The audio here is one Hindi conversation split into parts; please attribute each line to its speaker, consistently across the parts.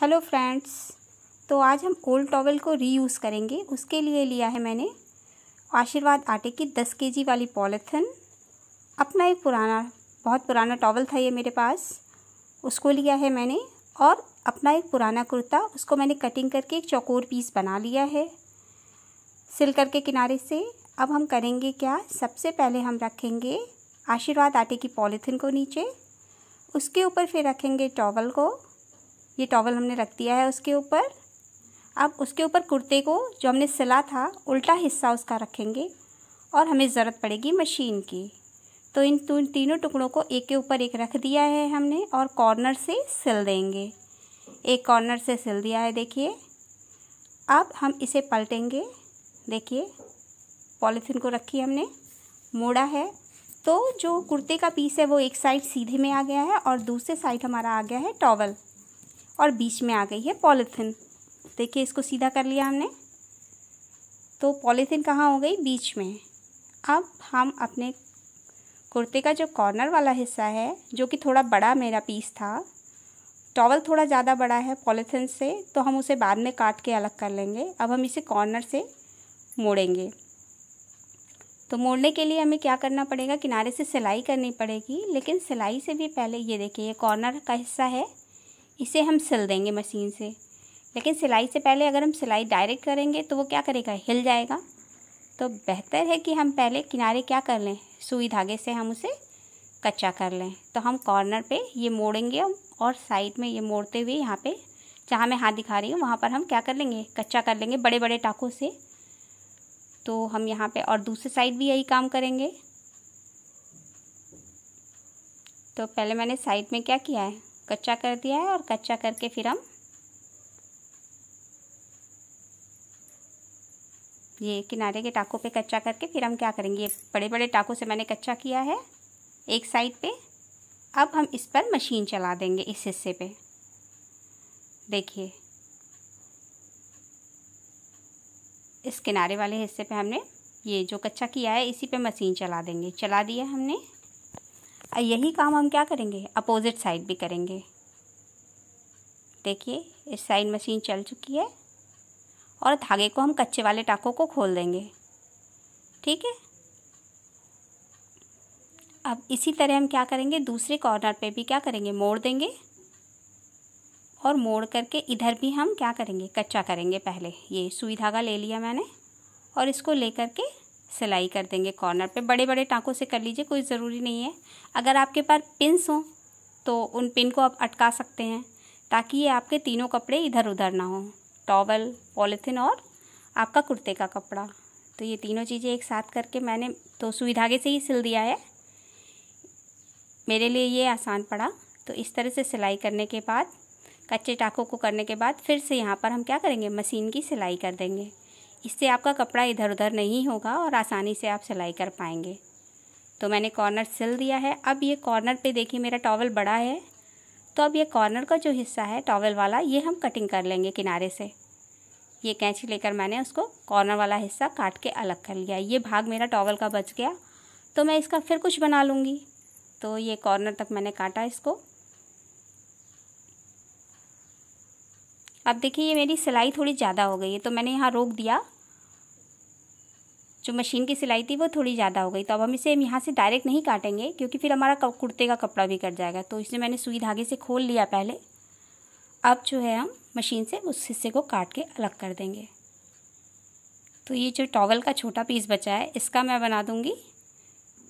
Speaker 1: हेलो फ्रेंड्स तो आज हम ओल्ड टॉवल को रीयूज़ करेंगे उसके लिए लिया है मैंने आशीर्वाद आटे की दस केजी वाली पॉलीथिन अपना एक पुराना बहुत पुराना टॉवल था ये मेरे पास उसको लिया है मैंने और अपना एक पुराना कुर्ता उसको मैंने कटिंग करके एक चौकोर पीस बना लिया है सिल करके किनारे से अब हम करेंगे क्या सबसे पहले हम रखेंगे आशीर्वाद आटे की पॉलीथिन को नीचे उसके ऊपर फिर रखेंगे टॉवल को ये टॉवल हमने रख दिया है उसके ऊपर अब उसके ऊपर कुर्ते को जो हमने सिला था उल्टा हिस्सा उसका रखेंगे और हमें ज़रूरत पड़ेगी मशीन की तो, तो इन तीनों टुकड़ों को एक के ऊपर एक रख दिया है हमने और कॉर्नर से सिल देंगे एक कॉर्नर से सिल दिया है देखिए अब हम इसे पलटेंगे देखिए पॉलीथीन को रखी हमने मोड़ा है तो जो कुर्ते का पीस है वो एक साइड सीधे में आ गया है और दूसरे साइड हमारा आ गया है टॉवल और बीच में आ गई है पॉलीथिन देखिए इसको सीधा कर लिया हमने तो पॉलीथिन कहाँ हो गई बीच में अब हम अपने कुर्ते का जो कॉर्नर वाला हिस्सा है जो कि थोड़ा बड़ा मेरा पीस था टॉवल थोड़ा ज़्यादा बड़ा है पॉलीथिन से तो हम उसे बाद में काट के अलग कर लेंगे अब हम इसे कॉर्नर से मोड़ेंगे तो मोड़ने के लिए हमें क्या करना पड़ेगा किनारे से सिलाई करनी पड़ेगी लेकिन सिलाई से भी पहले ये देखिए ये कॉर्नर का हिस्सा है इसे हम सिल देंगे मशीन से लेकिन सिलाई से पहले अगर हम सिलाई डायरेक्ट करेंगे तो वो क्या करेगा हिल जाएगा तो बेहतर है कि हम पहले किनारे क्या कर लें सुई धागे से हम उसे कच्चा कर लें तो हम कॉर्नर पे ये मोड़ेंगे और साइड में ये मोड़ते हुए यहाँ पे जहाँ मैं हाथ दिखा रही हूँ वहाँ पर हम क्या कर लेंगे कच्चा कर लेंगे बड़े बड़े टाकों से तो हम यहाँ पे और दूसरे साइड भी यही काम करेंगे तो पहले मैंने साइड में क्या किया है कच्चा कर दिया है और कच्चा करके फिर हम ये किनारे के टाकों पे कच्चा करके फिर हम क्या करेंगे ये बड़े बड़े टाकों से मैंने कच्चा किया है एक साइड पे अब हम इस पर मशीन चला देंगे इस हिस्से पे देखिए इस किनारे वाले हिस्से पे हमने ये जो कच्चा किया है इसी पे मशीन चला देंगे चला दिया हमने यही काम हम क्या करेंगे अपोजिट साइड भी करेंगे देखिए इस साइड मशीन चल चुकी है और धागे को हम कच्चे वाले टाकों को खोल देंगे ठीक है अब इसी तरह हम क्या करेंगे दूसरे कॉर्नर पे भी क्या करेंगे मोड़ देंगे और मोड़ करके इधर भी हम क्या करेंगे कच्चा करेंगे पहले ये सुई धागा ले लिया मैंने और इसको लेकर के सिलाई कर देंगे कॉर्नर पे बड़े बड़े टाँकों से कर लीजिए कोई ज़रूरी नहीं है अगर आपके पास पिनस हों तो उन पिन को आप अटका सकते हैं ताकि ये आपके तीनों कपड़े इधर उधर ना हों टॉवल पॉलीथिन और आपका कुर्ते का कपड़ा तो ये तीनों चीज़ें एक साथ करके मैंने तो सुई धागे से ही सिल दिया है मेरे लिए ये आसान पड़ा तो इस तरह से सिलाई करने के बाद कच्चे टाँकों को करने के बाद फिर से यहाँ पर हम क्या करेंगे मशीन की सिलाई कर देंगे इससे आपका कपड़ा इधर उधर नहीं होगा और आसानी से आप सिलाई कर पाएंगे तो मैंने कॉर्नर सिल दिया है अब ये कॉर्नर पे देखिए मेरा टॉवल बड़ा है तो अब ये कॉर्नर का जो हिस्सा है टॉवल वाला ये हम कटिंग कर लेंगे किनारे से ये कैंची लेकर मैंने उसको कॉर्नर वाला हिस्सा काट के अलग कर लिया ये भाग मेरा टॉवल का बच गया तो मैं इसका फिर कुछ बना लूँगी तो ये कॉर्नर तक मैंने काटा इसको अब देखिए ये मेरी सिलाई थोड़ी ज़्यादा हो गई है तो मैंने यहाँ रोक दिया जो मशीन की सिलाई थी वो थोड़ी ज़्यादा हो गई तो अब हम इसे यहाँ से डायरेक्ट नहीं काटेंगे क्योंकि फिर हमारा कुर्ते का कपड़ा भी कट जाएगा तो इसलिए मैंने सुई धागे से खोल लिया पहले अब जो है हम मशीन से उस हिस्से को काट के अलग कर देंगे तो ये जो टॉवल का छोटा पीस बचा है इसका मैं बना दूँगी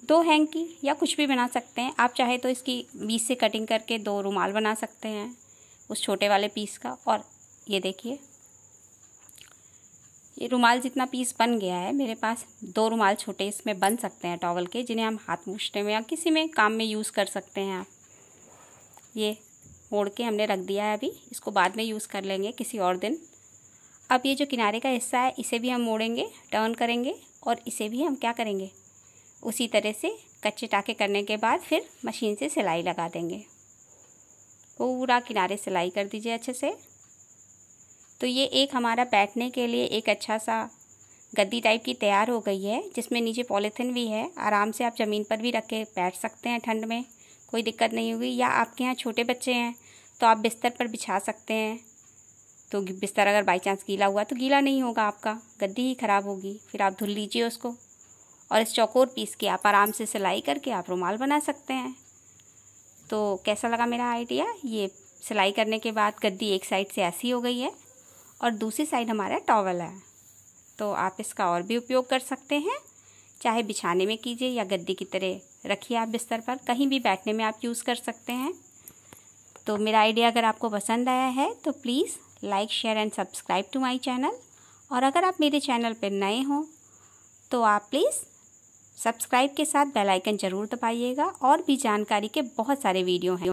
Speaker 1: दो हैंग की या कुछ भी बना सकते हैं आप चाहे तो इसकी बीच से कटिंग करके दो रुमाल बना सकते हैं उस छोटे वाले पीस का और ये देखिए ये रुमाल जितना पीस बन गया है मेरे पास दो रुमाल छोटे इसमें बन सकते हैं टॉवल के जिन्हें हम हाथ मुछते में या किसी में काम में यूज़ कर सकते हैं आप ये मोड़ के हमने रख दिया है अभी इसको बाद में यूज़ कर लेंगे किसी और दिन अब ये जो किनारे का हिस्सा है इसे भी हम मोड़ेंगे टर्न करेंगे और इसे भी हम क्या करेंगे उसी तरह से कच्चे टाके करने के बाद फिर मशीन से सिलाई लगा देंगे पूरा किनारे सिलाई कर दीजिए अच्छे से तो ये एक हमारा बैठने के लिए एक अच्छा सा गद्दी टाइप की तैयार हो गई है जिसमें नीचे पॉलीथिन भी है आराम से आप ज़मीन पर भी रख के बैठ सकते हैं ठंड में कोई दिक्कत नहीं होगी या आपके यहाँ छोटे बच्चे हैं तो आप बिस्तर पर बिछा सकते हैं तो बिस्तर अगर बाई चांस गीला हुआ तो गीला नहीं होगा आपका गद्दी ही ख़राब होगी फिर आप धुल लीजिए उसको और इस चौकोर पीस के आप आराम से सिलाई करके आप रुमाल बना सकते हैं तो कैसा लगा मेरा आइडिया ये सिलाई करने के बाद गद्दी एक साइड से ऐसी हो गई है और दूसरी साइड हमारा टॉवल है तो आप इसका और भी उपयोग कर सकते हैं चाहे बिछाने में कीजिए या गद्दी की तरह रखिए आप बिस्तर पर कहीं भी बैठने में आप यूज़ कर सकते हैं तो मेरा आइडिया अगर आपको पसंद आया है तो please like share and subscribe to my channel और अगर आप मेरे चैनल पर नए हों तो आप प्लीज़ सब्सक्राइब के साथ बेल आइकन ज़रूर दबाइएगा और भी जानकारी के बहुत सारे वीडियो हैं